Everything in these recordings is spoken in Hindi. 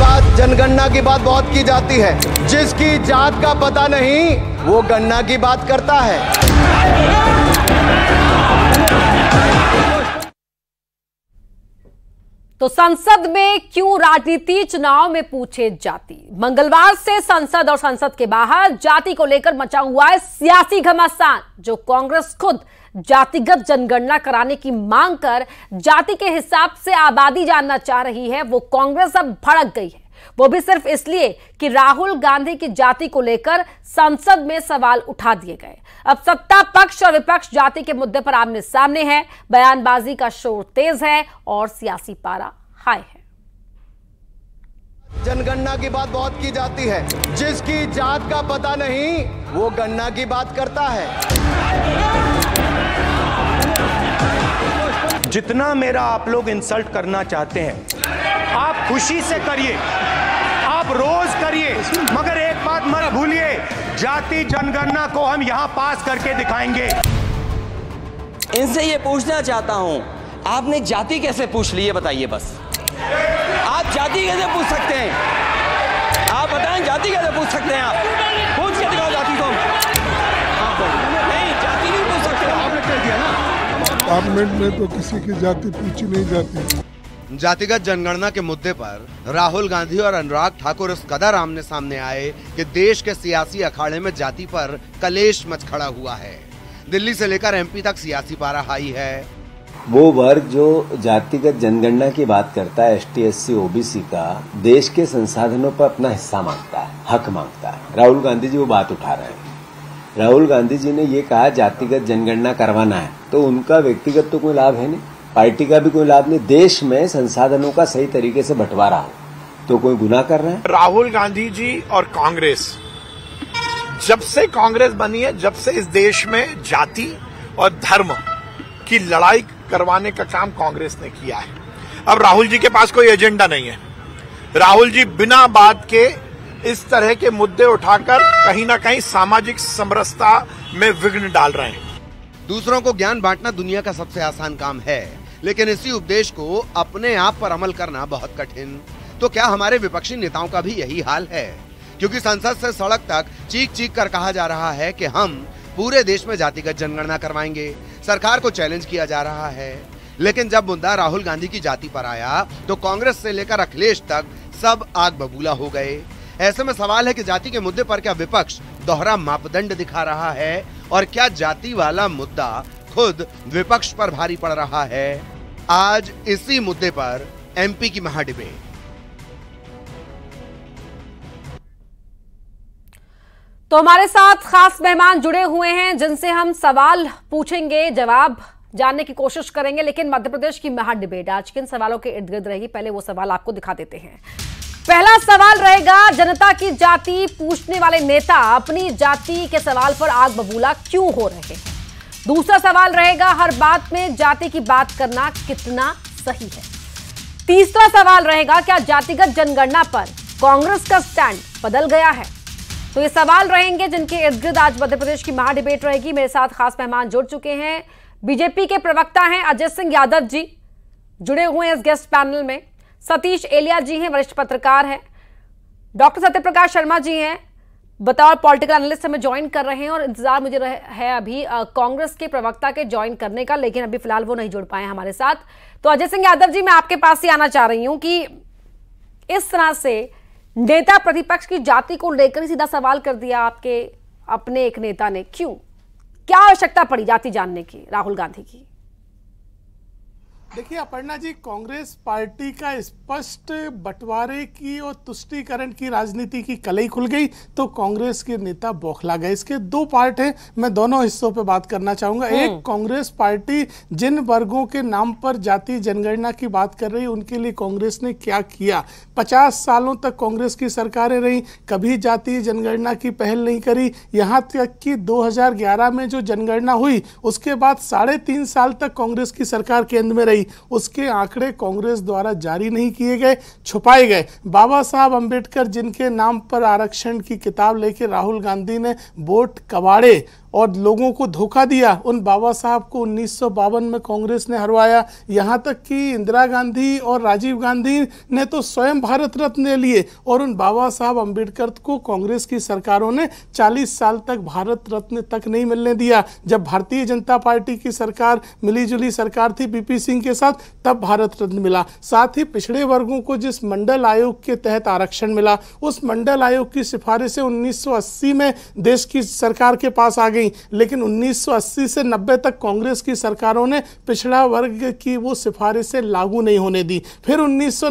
बात जनगणना की बात बहुत की जाती है जिसकी जात का पता नहीं वो गणना की बात करता है तो संसद में क्यों राजनीति चुनाव में पूछे जाति मंगलवार से संसद और संसद के बाहर जाति को लेकर मचा हुआ है सियासी घमासान जो कांग्रेस खुद जातिगत जनगणना कराने की मांग कर जाति के हिसाब से आबादी जानना चाह रही है वो कांग्रेस अब भड़क गई है वो भी सिर्फ इसलिए कि राहुल गांधी की जाति को लेकर संसद में सवाल उठा दिए गए अब सत्ता पक्ष और विपक्ष जाति के मुद्दे पर आमने सामने है बयानबाजी का शोर तेज है और सियासी पारा हाई है जनगणना की बात बहुत की जाती है जिसकी जात का पता नहीं वो गणना की बात करता है जितना मेरा आप लोग इंसल्ट करना चाहते हैं आप खुशी से करिए आप रोज करिए मगर एक बात मत भूलिए जाति जनगणना को हम यहाँ पास करके दिखाएंगे इनसे ये पूछना चाहता हूं आपने जाति कैसे पूछ ली है बताइए बस आप जाति कैसे पूछ सकते हैं आप बताएं जाति कैसे पूछ सकते हैं आप पार्लियामेंट में तो किसी की जाति पूछी नहीं जाती जातिगत जनगणना के मुद्दे पर राहुल गांधी और अनुराग ठाकुर इस कदर आमने सामने आए कि देश के सियासी अखाड़े में जाति पर कलेश मच खड़ा हुआ है दिल्ली से लेकर एमपी तक सियासी पारा हाई है वो वर्ग जो जातिगत जनगणना की बात करता है S T S C OBC का देश के संसाधनों पर अपना हिस्सा मांगता है हक मांगता है राहुल गांधी जी वो बात उठा रहे हैं राहुल गांधी जी ने ये कहा जातिगत जनगणना करवाना है तो उनका व्यक्तिगत तो कोई लाभ है नहीं पार्टी का भी कोई लाभ नहीं देश में संसाधनों का सही तरीके से बंटवारा हो तो कोई गुना कर रहे हैं राहुल गांधी जी और कांग्रेस जब से कांग्रेस बनी है जब से इस देश में जाति और धर्म की लड़ाई करवाने का काम कांग्रेस ने किया है अब राहुल जी के पास कोई एजेंडा नहीं है राहुल जी बिना बात के इस तरह के मुद्दे उठाकर कहीं ना कहीं सामाजिक समरसता में विघ्न डाल रहे हैं दूसरों को ज्ञान बांटना दुनिया का सबसे आसान काम है लेकिन इसी उपदेश को अपने आप पर अमल करना बहुत कठिन तो क्या हमारे विपक्षी नेताओं का भी यही हाल है क्योंकि संसद से सड़क तक चीख चीख कर कहा जा रहा है कि हम पूरे देश में जातिगत जनगणना करवाएंगे सरकार को चैलेंज किया जा रहा है लेकिन जब मुद्दा राहुल गांधी की जाति पर आया तो कांग्रेस से लेकर अखिलेश तक सब आग बबूला हो गए ऐसे में सवाल है कि जाति के मुद्दे पर क्या विपक्ष दोहरा मापदंड दिखा रहा है और क्या जाति वाला मुद्दा खुद विपक्ष पर भारी पड़ रहा है आज इसी मुद्दे पर एमपी की महाडिबेट तो हमारे साथ खास मेहमान जुड़े हुए हैं जिनसे हम सवाल पूछेंगे जवाब जानने की कोशिश करेंगे लेकिन मध्य प्रदेश की महा डिबेट आज किन सवालों के इर्द गिर्द रहेगी पहले वो सवाल आपको दिखा देते हैं पहला सवाल रहेगा जनता की जाति पूछने वाले नेता अपनी जाति के सवाल पर आग बबूला क्यों हो रहे हैं दूसरा सवाल रहेगा हर बात में जाति की बात करना कितना सही है तीसरा सवाल रहेगा क्या जातिगत जनगणना पर कांग्रेस का स्टैंड बदल गया है तो ये सवाल रहेंगे जिनके इर्द गिर्द आज मध्य प्रदेश की महा डिबेट रहेगी मेरे साथ खास मेहमान जुड़ चुके हैं बीजेपी के प्रवक्ता हैं अजय सिंह यादव जी जुड़े हुए हैं इस गेस्ट पैनल में सतीश एलिया जी हैं वरिष्ठ पत्रकार हैं डॉक्टर सत्यप्रकाश शर्मा जी हैं बतौर पॉलिटिकल एनालिस्ट हमें ज्वाइन कर रहे हैं और इंतजार मुझे है अभी कांग्रेस के प्रवक्ता के ज्वाइन करने का लेकिन अभी फिलहाल वो नहीं जुड़ पाए हमारे साथ तो अजय सिंह यादव जी मैं आपके पास ही आना चाह रही हूं कि इस तरह से नेता प्रतिपक्ष की जाति को लेकर ही सीधा सवाल कर दिया आपके अपने एक नेता ने क्यों क्या आवश्यकता पड़ी जाति जानने की राहुल गांधी की देखिए अपर्णा जी कांग्रेस पार्टी का स्पष्ट बंटवारे की और तुष्टिकरण की राजनीति की कलई खुल गई तो कांग्रेस के नेता बौखला गए इसके दो पार्ट हैं मैं दोनों हिस्सों पर बात करना चाहूंगा एक हम्म। कांग्रेस पार्टी जिन वर्गों के नाम पर जाति जनगणना की बात कर रही उनके लिए कांग्रेस ने क्या किया पचास सालों तक कांग्रेस की सरकारें रही कभी जातीय जनगणना की पहल नहीं करी यहाँ तक कि दो में जो जनगणना हुई उसके बाद साढ़े तीन साल तक कांग्रेस की सरकार केंद्र में रही गई उसके आंकड़े कांग्रेस द्वारा जारी नहीं किए गए छुपाए गए बाबा साहब अंबेडकर जिनके नाम पर आरक्षण की किताब लेके राहुल गांधी ने वोट कबाड़े और लोगों को धोखा दिया उन बाबा साहब को उन्नीस में कांग्रेस ने हरवाया यहाँ तक कि इंदिरा गांधी और राजीव गांधी ने तो स्वयं भारत रत्न लिए और उन बाबा साहब अम्बेडकर को कांग्रेस की सरकारों ने 40 साल तक भारत रत्न तक नहीं मिलने दिया जब भारतीय जनता पार्टी की सरकार मिलीजुली सरकार थी बीपी सिंह के साथ तब भारत रत्न मिला साथ ही पिछड़े वर्गों को जिस मंडल आयोग के तहत आरक्षण मिला उस मंडल आयोग की सिफारिशें 1980 में देश की सरकार के पास आ गई नहीं लेकिन 1980 से 90 तक कांग्रेस की सरकारों ने पिछड़ा वर्ग की वो सिफारिशें लागू नहीं होने दी फिर उन्नीस सौ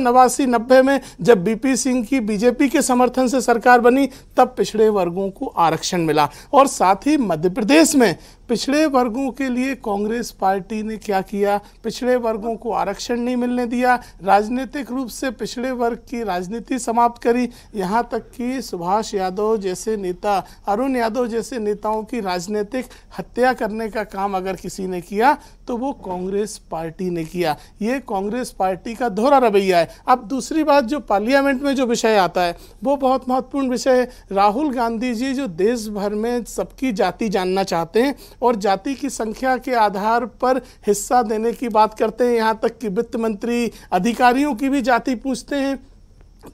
में जब बीपी सिंह की बीजेपी के समर्थन से सरकार बनी तब पिछड़े वर्गों को आरक्षण मिला और साथ ही मध्य प्रदेश में पिछड़े वर्गों के लिए कांग्रेस पार्टी ने क्या किया पिछड़े वर्गों को आरक्षण नहीं मिलने दिया राजनीतिक रूप से पिछड़े वर्ग की राजनीति समाप्त करी यहाँ तक कि सुभाष यादव जैसे नेता अरुण यादव जैसे नेताओं की राजनीतिक हत्या करने का काम अगर किसी ने किया तो वो कांग्रेस पार्टी ने किया ये कांग्रेस पार्टी का दोहरा रवैया है अब दूसरी बात जो पार्लियामेंट में जो विषय आता है वो बहुत महत्वपूर्ण विषय है राहुल गांधी जी जो देश भर में सबकी जाति जानना चाहते हैं और जाति की संख्या के आधार पर हिस्सा देने की बात करते हैं यहाँ तक कि वित्त मंत्री अधिकारियों की भी जाति पूछते हैं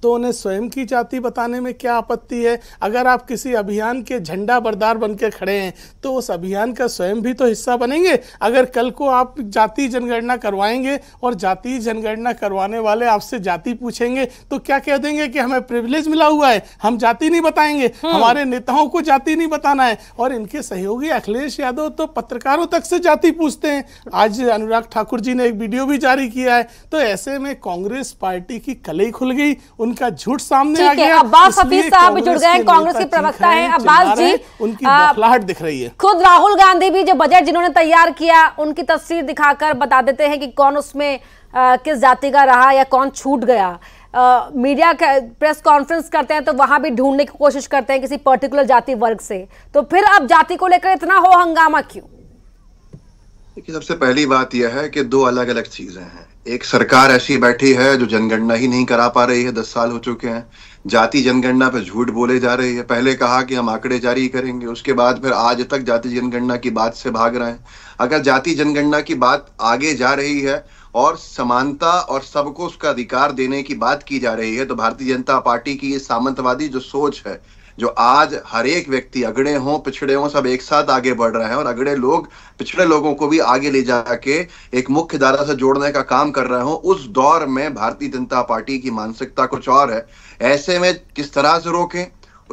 तो उन्हें स्वयं की जाति बताने में क्या आपत्ति है अगर आप किसी अभियान के झंडा बरदार बन के खड़े हैं तो उस अभियान का स्वयं भी तो हिस्सा बनेंगे अगर कल को आप जाति जनगणना करवाएंगे और जाति जनगणना करवाने वाले आपसे जाति पूछेंगे तो क्या कह देंगे कि हमें प्रिविलेज मिला हुआ है हम जाति नहीं बताएंगे हाँ। हमारे नेताओं को जाति नहीं बताना है और इनके सहयोगी अखिलेश यादव तो पत्रकारों तक से जाति पूछते हैं आज अनुराग ठाकुर जी ने एक वीडियो भी जारी किया है तो ऐसे में कांग्रेस पार्टी की कलई खुल गई उनका झूठ सामने आ गया अब्बास हफीज साहब जुड़ गए कांग्रेस के प्रवक्ता हैं अब्बास जी उनकी बखलाहट दिख रही है खुद राहुल गांधी भी जो बजट जिन्होंने तैयार किया उनकी तस्वीर दिखाकर बता देते हैं कि कौन उसमें आ, किस जाति का रहा या कौन छूट गया आ, मीडिया प्रेस कॉन्फ्रेंस करते हैं तो वहां भी ढूंढने की कोशिश करते हैं किसी पर्टिकुलर जाति वर्ग से तो फिर अब जाति को लेकर इतना हो हंगामा क्यों देखिए सबसे पहली बात यह है कि दो अलग अलग चीजें हैं एक सरकार ऐसी बैठी है जो जनगणना ही नहीं करा पा रही है दस साल हो चुके हैं जाति जनगणना पे झूठ बोले जा रही है पहले कहा कि हम आंकड़े जारी करेंगे उसके बाद फिर आज तक जाति जनगणना की बात से भाग रहे हैं अगर जाति जनगणना की बात आगे जा रही है और समानता और सबको उसका अधिकार देने की बात की जा रही है तो भारतीय जनता पार्टी की ये सामंतवादी जो सोच है जो आज हर एक व्यक्ति अगड़े हों पिछड़े हों सब एक साथ आगे बढ़ रहे हैं और अगड़े लोग पिछड़े लोगों को भी आगे ले जाके एक मुख्य धारा से जोड़ने का काम कर रहे हों उस दौर में भारतीय जनता पार्टी की मानसिकता कुछ और है ऐसे में किस तरह से रोकें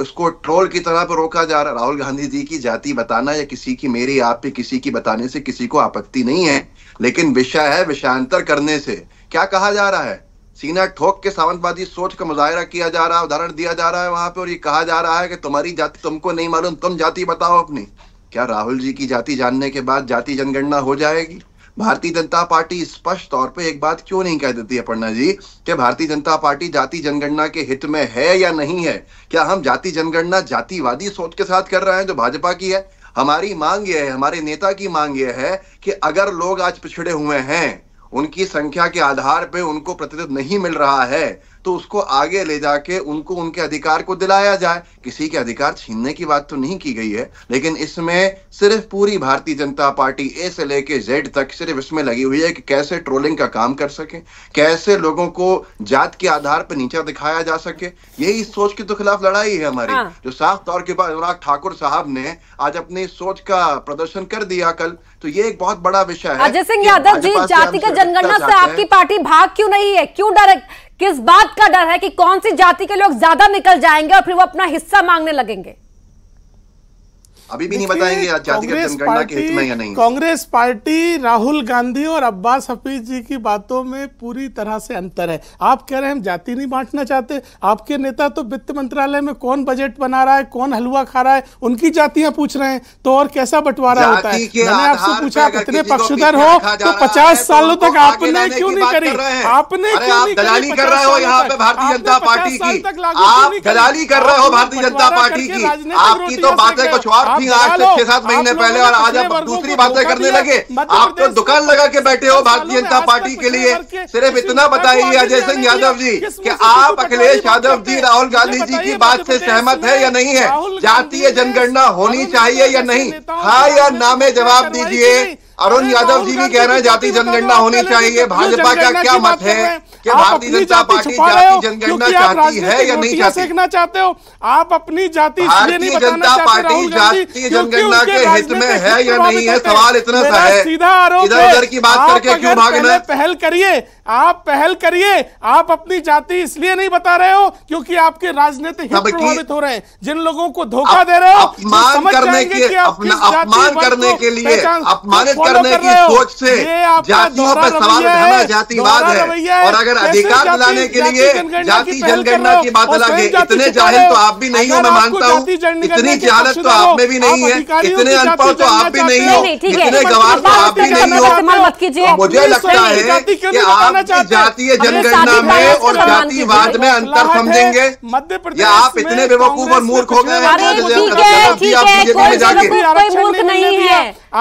उसको ट्रोल की तरह पर रोका जा रहा राहुल गांधी जी की जाति बताना या किसी की मेरी आप पे किसी की बताने से किसी को आपत्ति नहीं है लेकिन विषय है विषयांतर करने से क्या कहा जा रहा है सीना ठोक के सावंतवादी सोच का मुजाहरा किया जा रहा है उदाहरण दिया जा रहा है वहां पे और ये कहा जा रहा है कि तुम्हारी जाति तुमको नहीं मालूम तुम जाति बताओ अपनी क्या राहुल जी की जाति जानने के बाद जाति जनगणना हो जाएगी भारतीय जनता पार्टी स्पष्ट तौर पे एक बात क्यों नहीं कह देती है पंडा जी कि भारतीय जनता पार्टी जाति जनगणना के हित में है या नहीं है क्या हम जाति जनगणना जातिवादी सोच के साथ कर रहे हैं जो भाजपा की है हमारी मांग यह है हमारे नेता की मांग यह है कि अगर लोग आज पिछड़े हुए हैं उनकी संख्या के आधार पे उनको प्रतिनिधित्व नहीं मिल रहा है तो उसको आगे ले जाके उनको उनके अधिकार को दिलाया जाए किसी के अधिकार छीनने की बात तो नहीं की गई है लेकिन इसमें सिर्फ पूरी भारतीय जनता पार्टी ए से लेके जेड तक सिर्फ इसमें लगी हुई है कि कैसे ट्रोलिंग का काम कर सके कैसे लोगों को जात के आधार पर नीचा दिखाया जा सके यही सोच के तो खिलाफ लड़ाई है हमारी हाँ। जो साफ तौर के बाद अनुराग ठाकुर साहब ने आज अपनी सोच का प्रदर्शन कर दिया कल तो ये एक बहुत बड़ा विषय है अजय सिंह यादव जी जातिगत जनगणना से आपकी पार्टी भाग क्यों नहीं है क्यों डर किस बात का डर है कि कौन सी जाति के लोग ज्यादा निकल जाएंगे और फिर वो अपना हिस्सा मांगने लगेंगे अभी भी नहीं बताएंगे कांग्रेस पार्टी कांग्रेस पार्टी राहुल गांधी और अब्बास हफीज जी की बातों में पूरी तरह से अंतर है आप कह रहे हैं हम जाति नहीं बांटना चाहते आपके नेता तो वित्त मंत्रालय में कौन बजट बना रहा है कौन हलवा खा रहा है उनकी जातियां पूछ रहे हैं तो और कैसा बंटवारा होता है मैंने आपसे पूछा आप इतने पक्षधर हो तो पचास तो सालों तक आपने क्यों नहीं करी आपने दलाली कर रहे हो यहाँ पे भारतीय जनता पार्टी की आप दलाली कर रहे हो भारतीय जनता पार्टी की आपकी तो बातें कुछ और थी आज से छह सात महीने पहले और आज आप दूसरी बातें करने लगे आप तो दुकान लगा के बैठे हो भारतीय जनता पार्टी के लिए सिर्फ इतना बताइए अजय सिंह यादव जी कि आप अखिलेश यादव जी राहुल गांधी जी की बात से सहमत है या नहीं है जातीय जनगणना होनी चाहिए या नहीं हाँ या ना में जवाब दीजिए अरुण यादव जी भी कह रहे हैं जातीय तो जनगणना होनी चाहिए भाजपा का क्या मत है कि भारतीय जनता पार्टी जाति जनगणना चाहती है या नहीं चाहती देखना चाहते हो आप अपनी जाति भारतीय जनता पार्टी जाति जनगणना के हित में है या नहीं है सवाल इतना सा है सीधा आरोप इधर उधर की बात करके क्यों भागना पहल करिए आप पहल करिए आप अपनी जाति इसलिए नहीं बता रहे हो क्योंकि आपके राजनीतिक हाँ, हित प्रभावित हो रहे हैं जिन लोगों को धोखा दे रहे हो अपमान करने के अपमान करने के लिए अपमानित करने की सोच से जातियों पर सवाल उठाना जातिवाद है और अगर अधिकार दिलाने के लिए जाति जनगणना की बात अलग इतने जाहिल तो आप भी नहीं हो मैं मानता हूँ इतनी जहालत तो आप में भी नहीं है इतने अनपढ़ तो आप भी नहीं हो इतने गवार तो आप भी नहीं तो हो मुझे लगता है कि आप करना चाहते जातीय जनगणना में और जातिवाद में अंतर समझेंगे मध्य प्रदेश आप इतने बेवकूफ और मूर्ख हो गए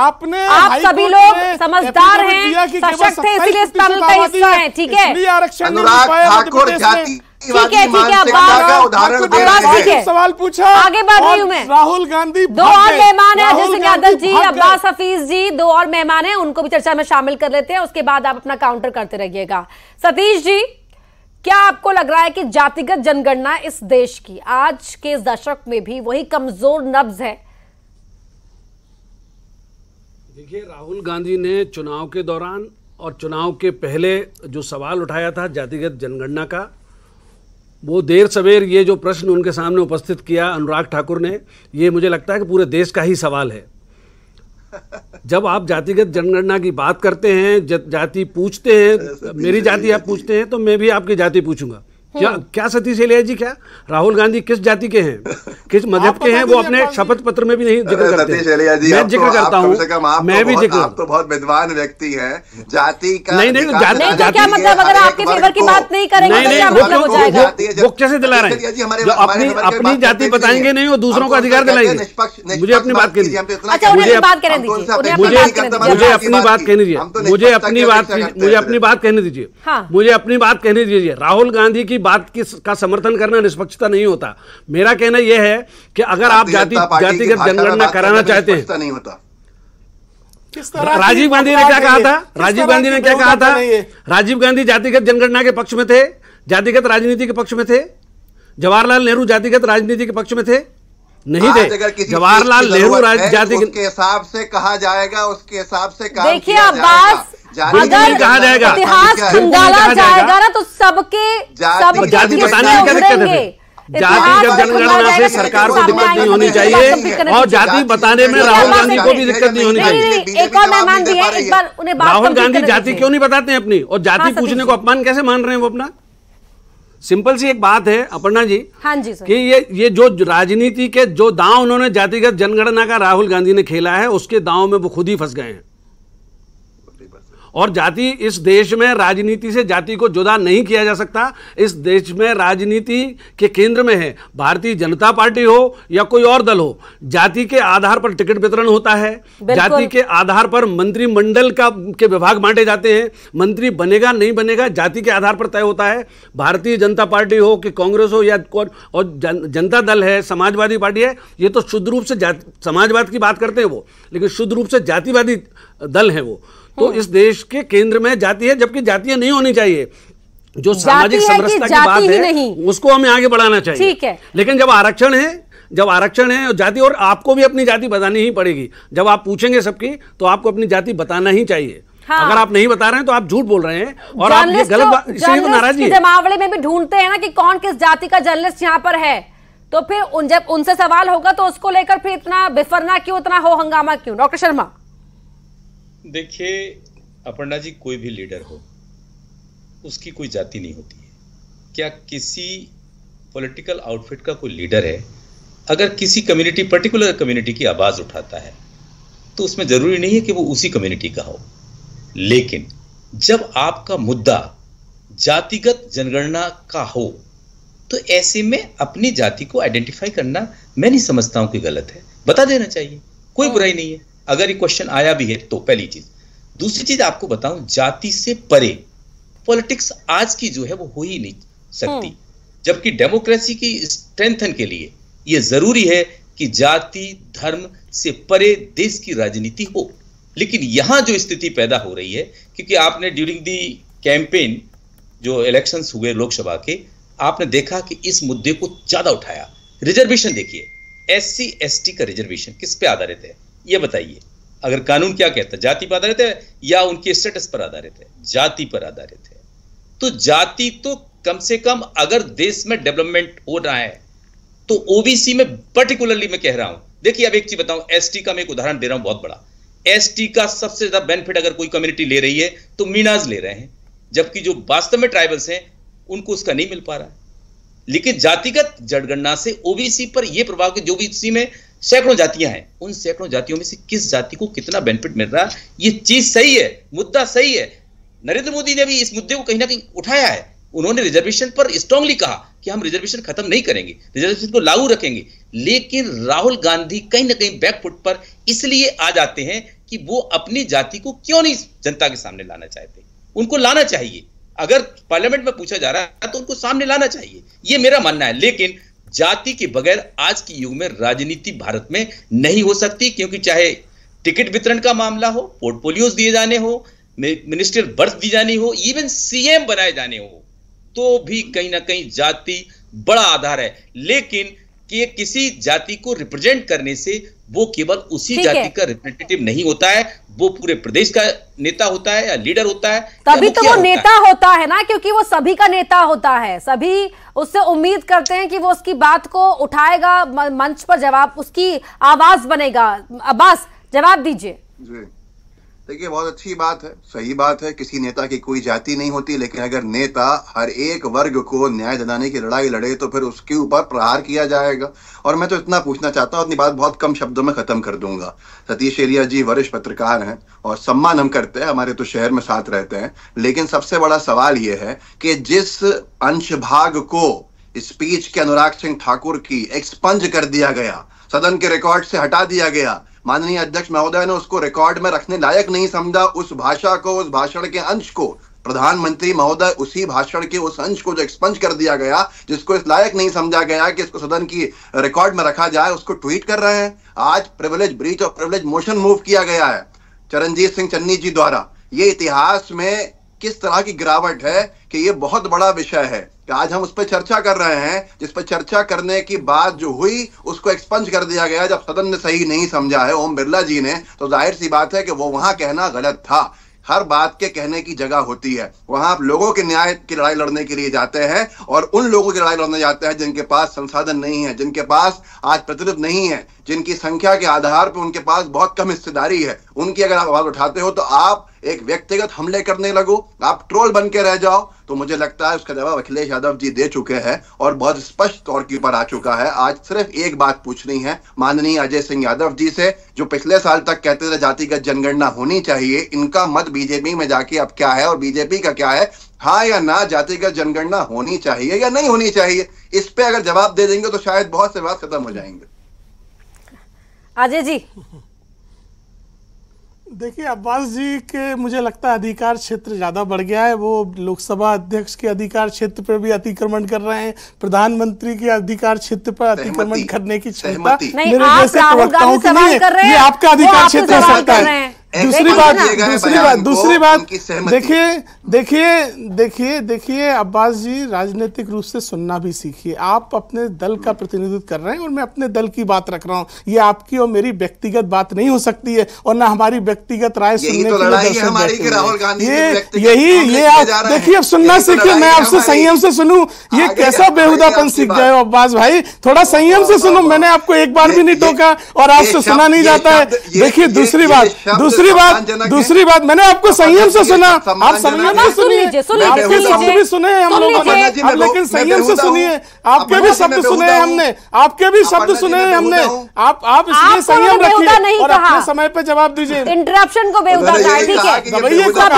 आपने आप सभी लोग समझदार हैं सशक्त हैं इसलिए का हिस्सा है ठीक है आरक्षण अनुराग ठाकुर जाति ठीक है ठीक है उदाहरण ठीक है सवाल पूछा आगे बढ़ रही हूँ मैं राहुल गांधी दो और मेहमान है जैसे यादव जी अब्बास हफीज जी दो और मेहमान है उनको भी चर्चा में शामिल कर लेते हैं उसके बाद आप अपना काउंटर करते रहिएगा सतीश जी क्या आपको लग रहा है कि जातिगत जनगणना इस देश की आज के दशक में भी वही कमजोर नब्ज है देखिए राहुल गांधी ने चुनाव के दौरान और चुनाव के पहले जो सवाल उठाया था जातिगत जनगणना का वो देर सवेर ये जो प्रश्न उनके सामने उपस्थित किया अनुराग ठाकुर ने ये मुझे लगता है कि पूरे देश का ही सवाल है जब आप जातिगत जनगणना की बात करते हैं जाति पूछते हैं मेरी जाति आप पूछते हैं तो मैं भी आपकी जाति पूछूंगा क्या हाँ। क्या सतीश एलिया जी क्या राहुल गांधी किस जाति के हैं किस मजहब के हैं वो अपने शपथ पत्र में भी नहीं जिक्र करते मैं जिक्र तो- करता हूँ मैं तो भी जिक्र आप तो बहुत विद्वान व्यक्ति है जाति का नहीं नहीं जाति मतलब अगर आपके फेवर की बात नहीं करेंगे तो मतलब वो कैसे दिला रहे हैं अपनी अपनी जाति बताएंगे नहीं वो दूसरों को अधिकार दिलाएंगे मुझे अपनी बात कहनी मुझे मुझे अपनी बात कहनी दीजिए मुझे अपनी बात मुझे अपनी बात कहने दीजिए मुझे अपनी बात कहने दीजिए राहुल गांधी की बात की का समर्थन करना निष्पक्षता नहीं होता मेरा कहना यह है कि अगर आप जाति जातिगत जनगणना कराना चाहते हैं नहीं होता राजीव गांधी ने क्या कहा था राजीव गांधी ने क्या कहा था राजीव गांधी जातिगत जनगणना के पक्ष में थे जातिगत राजनीति के पक्ष में थे जवाहरलाल नेहरू जातिगत राजनीति के पक्ष में थे नहीं थे जवाहरलाल नेहरू जाति के हिसाब से कहा जाएगा उसके हिसाब से देखिए जाएगा अगर इतिहास खंगाला जाएगा ना तो सबके सबके उभरेंगे जाति जब जनगणना से तो सरकार को दिक्कत नहीं होनी चाहिए और जाति बताने में राहुल गांधी को भी दिक्कत नहीं होनी चाहिए एक और मेहमान भी है एक बार उन्हें राहुल गांधी जाति क्यों नहीं बताते हैं अपनी और जाति हाँ, पूछने को अपमान कैसे मान रहे हैं वो अपना सिंपल सी एक बात है अपर्णा जी हाँ जी सर। कि ये ये जो राजनीति के जो दांव उन्होंने जातिगत जनगणना का राहुल गांधी ने खेला है उसके दांव में वो खुद ही फंस गए हैं और जाति इस देश में राजनीति से जाति को जुदा नहीं किया जा सकता इस देश में राजनीति के केंद्र में है भारतीय जनता पार्टी हो या कोई और दल हो जाति के आधार पर टिकट वितरण होता है जाति के आधार पर मंत्रिमंडल का के विभाग बांटे जाते हैं मंत्री बनेगा नहीं बनेगा जाति के आधार पर तय होता है भारतीय जनता पार्टी हो कि कांग्रेस हो या और जन, जनता दल है समाजवादी पार्टी है ये तो शुद्ध रूप से समाजवाद की बात करते हैं वो लेकिन शुद्ध रूप से जातिवादी दल है वो तो इस देश के केंद्र में जाती है जबकि जातीय नहीं होनी चाहिए जो सामाजिक समरसता की बात है उसको हमें आगे बढ़ाना चाहिए ठीक है लेकिन जब आरक्षण है जब आरक्षण है जाति और आपको भी अपनी जाति बतानी ही पड़ेगी जब आप पूछेंगे सबकी तो आपको अपनी जाति बताना ही चाहिए हाँ। अगर आप नहीं बता रहे हैं तो आप झूठ बोल रहे हैं और आप ये गलत इसलिए तो जमावड़े में भी ढूंढते हैं ना कि कौन किस जाति का जर्नलिस्ट यहाँ पर है तो फिर जब उनसे सवाल होगा तो उसको लेकर फिर इतना बिफरना क्यों इतना हो हंगामा क्यों डॉक्टर शर्मा देखिए अपर्णा जी कोई भी लीडर हो उसकी कोई जाति नहीं होती है क्या किसी पॉलिटिकल आउटफिट का कोई लीडर है अगर किसी कम्युनिटी पर्टिकुलर कम्युनिटी की आवाज़ उठाता है तो उसमें ज़रूरी नहीं है कि वो उसी कम्युनिटी का हो लेकिन जब आपका मुद्दा जातिगत जनगणना का हो तो ऐसे में अपनी जाति को आइडेंटिफाई करना मैं नहीं समझता हूँ कि गलत है बता देना चाहिए कोई हाँ। बुराई नहीं है अगर ये क्वेश्चन आया भी है तो पहली चीज दूसरी चीज आपको बताऊं जाति से परे पॉलिटिक्स आज की जो है वो हो ही नहीं सकती हम्म। जबकि डेमोक्रेसी की स्ट्रेंथन के लिए ये जरूरी है कि जाति धर्म से परे देश की राजनीति हो लेकिन यहां जो स्थिति पैदा हो रही है क्योंकि आपने ड्यूरिंग दी कैंपेन जो इलेक्शंस हुए लोकसभा के आपने देखा कि इस मुद्दे को ज्यादा उठाया रिजर्वेशन देखिए एस सी एस टी का रिजर्वेशन किस पे आधारित है ये बताइए अगर कानून क्या कहता है जाति पर आधारित है या उनके स्टेटस पर आधारित है जाति पर आधारित है तो जाति तो कम से कम अगर देश में डेवलपमेंट हो रहा है तो ओबीसी में पर्टिकुलरली मैं कह रहा हूं देखिए अब एक चीज बताऊं एसटी का मैं एक उदाहरण दे रहा हूं बहुत बड़ा एसटी का सबसे ज्यादा बेनिफिट अगर कोई कम्युनिटी ले रही है तो मीनाज ले रहे हैं जबकि जो वास्तव में ट्राइबल्स हैं उनको उसका नहीं मिल पा रहा है लेकिन जातिगत जनगणना से ओबीसी पर यह प्रभाव कि जो भी में सैकड़ों जातियां हैं उन सैकड़ों जातियों में से किस जाति को कितना बेनिफिट मिल रहा है ये चीज सही है मुद्दा सही है नरेंद्र मोदी ने भी इस मुद्दे को कहीं ना कहीं उठाया है उन्होंने रिजर्वेशन पर स्ट्रांगली कहा कि हम रिजर्वेशन खत्म नहीं करेंगे रिजर्वेशन को लागू रखेंगे लेकिन राहुल गांधी कहीं ना कहीं बैकफुट पर इसलिए आ जाते हैं कि वो अपनी जाति को क्यों नहीं जनता के सामने लाना चाहते उनको लाना चाहिए अगर पार्लियामेंट में पूछा जा रहा है तो उनको सामने लाना चाहिए ये मेरा मानना है लेकिन जाति के बगैर आज के युग में राजनीति भारत में नहीं हो सकती क्योंकि चाहे टिकट वितरण का मामला हो पोर्टफोलियोज दिए जाने हो मिनिस्टर बर्थ दी जानी हो इवन सीएम बनाए जाने हो तो भी कहीं ना कहीं जाति बड़ा आधार है लेकिन कि किसी जाति को रिप्रेजेंट करने से वो केवल उसी जाति का रिप्रेजेंटेटिव नहीं होता है वो पूरे प्रदेश का नेता होता है या लीडर होता है तभी तो वो होता नेता है? होता है ना क्योंकि वो सभी का नेता होता है सभी उससे उम्मीद करते हैं कि वो उसकी बात को उठाएगा मंच पर जवाब उसकी आवाज बनेगा अब्बास जवाब दीजिए देखिए बहुत अच्छी बात है सही बात है किसी नेता की कोई जाति नहीं होती लेकिन अगर नेता हर एक वर्ग को न्याय दिलाने की लड़ाई लड़े तो फिर उसके ऊपर प्रहार किया जाएगा और मैं तो इतना पूछना चाहता हूँ अपनी बात बहुत कम शब्दों में खत्म कर दूंगा सतीश एरिया जी वरिष्ठ पत्रकार हैं और सम्मान हम करते हैं हमारे तो शहर में साथ रहते हैं लेकिन सबसे बड़ा सवाल ये है कि जिस अंश भाग को स्पीच के अनुराग सिंह ठाकुर की एक्सपंज कर दिया गया सदन के रिकॉर्ड से हटा दिया गया माननीय अध्यक्ष महोदय ने उसको रिकॉर्ड में रखने लायक नहीं समझा उस भाषा को उस भाषण के अंश को प्रधानमंत्री महोदय उसी भाषण के उस अंश को जो एक्सपंज कर दिया गया जिसको इस लायक नहीं समझा गया कि इसको सदन की रिकॉर्ड में रखा जाए उसको ट्वीट कर रहे हैं आज प्रिविलेज ब्रीच और प्रिविलेज मोशन मूव किया गया है चरणजीत सिंह चन्नी जी द्वारा ये इतिहास में किस तरह की गिरावट है कि ये बहुत बड़ा विषय है कि आज हम उस पर चर्चा कर रहे हैं जिस पर चर्चा करने की बात जो हुई उसको एक्सपंज कर दिया गया जब सदन ने सही नहीं समझा है ओम बिरला जी ने तो जाहिर सी बात है कि वो वहां कहना गलत था हर बात के कहने की जगह होती है वहां आप लोगों के न्याय की लड़ाई लड़ने के लिए जाते हैं और उन लोगों की लड़ाई लड़ने जाते हैं जिनके पास संसाधन नहीं है जिनके पास आज प्रतिनिधि नहीं है जिनकी संख्या के आधार पर उनके पास बहुत कम हिस्सेदारी है उनकी अगर आप आवाज उठाते हो तो आप एक व्यक्तिगत हमले करने लगो आप ट्रोल बन के रह जाओ तो मुझे लगता है उसका जवाब अखिलेश यादव जी दे चुके हैं और बहुत स्पष्ट तौर के ऊपर आ चुका है आज सिर्फ एक बात पूछनी है माननीय अजय सिंह यादव जी से जो पिछले साल तक कहते थे जातिगत जनगणना होनी चाहिए इनका मत बीजेपी में जाके अब क्या है और बीजेपी का क्या है हाँ या ना जातिगत जनगणना होनी चाहिए या नहीं होनी चाहिए इस पे अगर जवाब दे देंगे तो शायद बहुत से बात खत्म हो जाएंगे अजय जी देखिए अब्बास जी के मुझे लगता है अधिकार क्षेत्र ज़्यादा बढ़ गया है वो लोकसभा अध्यक्ष के अधिकार क्षेत्र पर भी अतिक्रमण कर रहे हैं प्रधानमंत्री के अधिकार क्षेत्र पर अतिक्रमण करने की क्षमता मेरे जैसे प्रवक्ताओं नहीं ये आपका अधिकार क्षेत्र हो सकता है दूसरी बात दूसरी बात दूसरी बात देखिए देखिए देखिए देखिए अब्बास जी राजनीतिक रूप से सुनना भी सीखिए आप अपने दल का प्रतिनिधित्व कर रहे हैं और मैं अपने दल की बात रख रहा हूँ ये आपकी और मेरी व्यक्तिगत बात नहीं हो सकती है और ना हमारी व्यक्तिगत राय सुनने तो की राहुल गांधी ये यही ये आप देखिए अब सुनना तो सीखिए मैं आपसे संयम से सुनू ये कैसा बेहूदापन सीख गए अब्बास भाई थोड़ा संयम से सुनो मैंने आपको एक बार भी नहीं टोका और आपसे सुना नहीं जाता है देखिए दूसरी बात दूसरी दूसरी बात दूसरी बात मैंने आपको संयम से सुना आप संयम से सुनिए आपके शब्द भी सुने हम लोगों ने लेकिन संयम से सुनिए आपके भी शब्द सुने हमने आपके भी शब्द सुने हमने आप आप इसलिए संयम रखिए और अपने समय पे जवाब दीजिए इंटरप्शन को बेहुदा कहा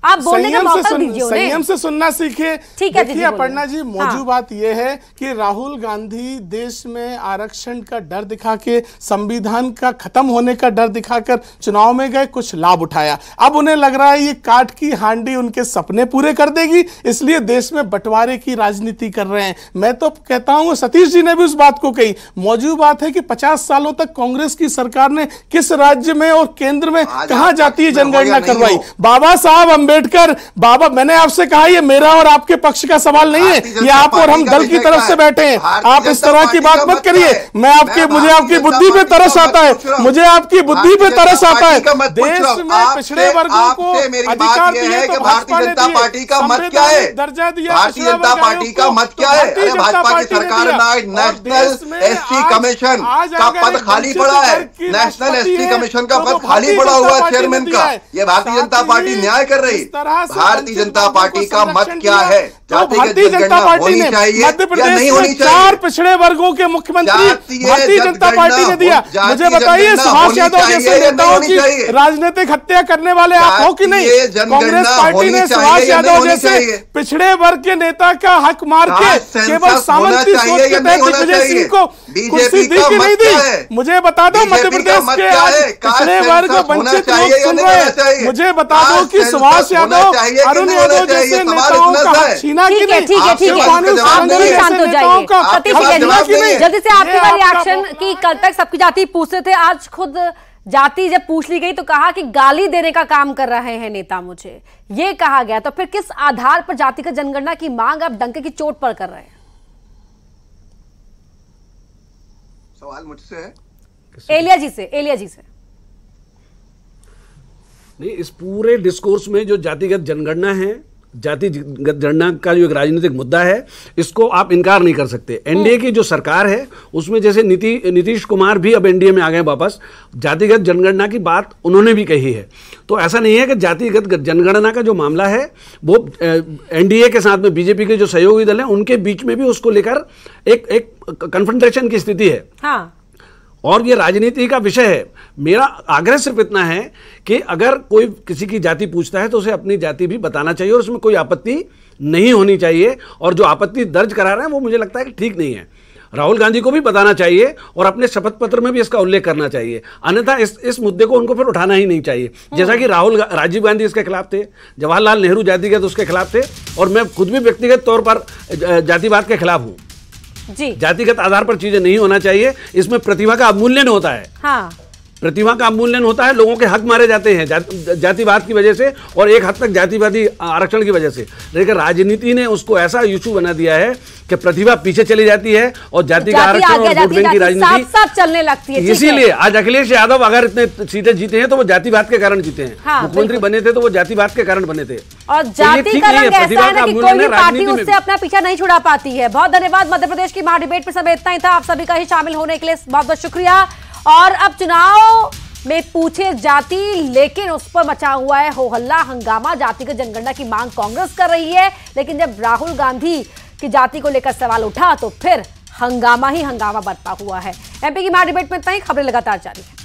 ठीक है संयम से सुनना सीखिए ठीक है पढ़ना जी मौजूद बात यह है कि राहुल गांधी दे देश में आरक्षण का डर दिखा के संविधान का खत्म होने का डर दिखाकर चुनाव में गए कुछ लाभ उठाया अब उन्हें लग रहा है ये काट की हांडी उनके सपने पूरे कर देगी इसलिए देश में बंटवारे की राजनीति कर रहे हैं मैं तो कहता हूं सतीश जी ने भी उस बात को कही मौजूद बात है कि पचास सालों तक कांग्रेस की सरकार ने किस राज्य में और केंद्र में कहा जाती है जनगणना करवाई बाबा साहब अंबेडकर बाबा मैंने आपसे कहा ये मेरा और आपके पक्ष का सवाल नहीं है ये आप और हम दल की तरफ से बैठे हैं आप इस तरह की बात मत करिए मैं आपके मुझे आपकी बुद्धि पे तरस आता है मुझे आपकी बुद्धि पे तरस आता है देश में पिछड़े वर्गों को अधिकार दिए तो भारतीय जनता पार्टी का मत क्या है दर्जा दिया भारतीय जनता पार्टी का मत तो क्या है भाजपा की सरकार नेशनल एसटी कमीशन का पद खाली पड़ा है नेशनल एसटी कमीशन का तो पद खाली पड़ा हुआ है चेयरमैन का ये भारतीय जनता पार्टी न्याय कर रही भारतीय जनता पार्टी का मत क्या है तो भारतीय जनता पार्टी ने मध्य प्रदेश में चार पिछड़े वर्गों के मुख्यमंत्री भारतीय जनता पार्टी ने दिया मुझे बताइए सुभाष यादव जैसे नेताओं की राजनीतिक हत्या करने वाले आप हो कि नहीं कांग्रेस पार्टी ने सुभाष यादव जैसे पिछड़े वर्ग के नेता का हक मार के केवल सामंती सोच के तहत दिग्विजय सिंह को कुर्सी दी कि नहीं दी मुझे बता दो मध्य प्रदेश के पिछड़े वर्ग वंचित लोग सुन रहे मुझे बता दो की सुभाष यादव अरुण यादव जैसे नेताओं का छीना कहना जल्दी से आपकी वाली एक्शन की कल तक सबकी जाति पूछते थे आज खुद जाति जब पूछ ली गई तो कहा कि गाली देने का काम कर रहे हैं नेता मुझे ये कहा गया तो फिर किस आधार पर जाति का जनगणना की मांग आप डंके की चोट पर कर रहे हैं सवाल मुझसे है एलिया जी से एलिया जी से नहीं इस पूरे डिस्कोर्स में जो जातिगत जनगणना है जातिगत जनगणना का जो एक राजनीतिक मुद्दा है इसको आप इनकार नहीं कर सकते एनडीए की जो सरकार है उसमें जैसे नीति नीतीश कुमार भी अब एनडीए में आ गए वापस जातिगत जनगणना की बात उन्होंने भी कही है तो ऐसा नहीं है कि जातिगत जनगणना का जो मामला है वो एनडीए के साथ में बीजेपी के जो सहयोगी दल हैं उनके बीच में भी उसको लेकर एक एक कन्फ्रंटेशन की स्थिति है हाँ। और ये राजनीति का विषय है मेरा आग्रह सिर्फ इतना है कि अगर कोई किसी की जाति पूछता है तो उसे अपनी जाति भी बताना चाहिए और उसमें कोई आपत्ति नहीं होनी चाहिए और जो आपत्ति दर्ज करा रहे हैं वो मुझे लगता है कि ठीक नहीं है राहुल गांधी को भी बताना चाहिए और अपने शपथ पत्र में भी इसका उल्लेख करना चाहिए अन्यथा इस इस मुद्दे को उनको फिर उठाना ही नहीं चाहिए हम्म। जैसा कि राहुल राजीव गांधी इसके खिलाफ थे जवाहरलाल नेहरू जातिगत उसके खिलाफ थे और मैं खुद भी व्यक्तिगत तौर पर जातिवाद के खिलाफ हूँ जातिगत आधार पर चीजें नहीं होना चाहिए इसमें प्रतिभा का अवमूल्यन होता है हाँ प्रतिमा का अमूल्यन होता है लोगों के हक मारे जाते हैं जा, जातिवाद की वजह से और एक हद तक जातिवादी आरक्षण की वजह से लेकिन राजनीति ने उसको ऐसा इशू बना दिया है कि प्रतिभा पीछे चली जाती है और जाति का आरक्षण और वोट बैंक की राजनीति चलने लगती है इसीलिए आज अखिलेश यादव अगर इतने सीटें जीते हैं तो वो जातिवाद के कारण जीते हैं हाँ, मुख्यमंत्री बने थे तो वो जातिवाद के कारण बने थे और तो जाति का रंग ऐसा है ना कि कोई भी पार्टी उससे अपना पीछा नहीं छुड़ा पाती है बहुत धन्यवाद मध्य प्रदेश की महा डिबेट में समय इतना ही था आप सभी का ही शामिल होने के लिए बहुत बहुत शुक्रिया और अब चुनाव में पूछे जाति लेकिन उस पर मचा हुआ है हो हल्ला हंगामा जातिगत जनगणना की मांग कांग्रेस कर रही है लेकिन जब राहुल गांधी की जाति को लेकर सवाल उठा तो फिर हंगामा ही हंगामा बरपा हुआ है एमपी की महा डिबेट में इतना ही खबरें लगातार जारी है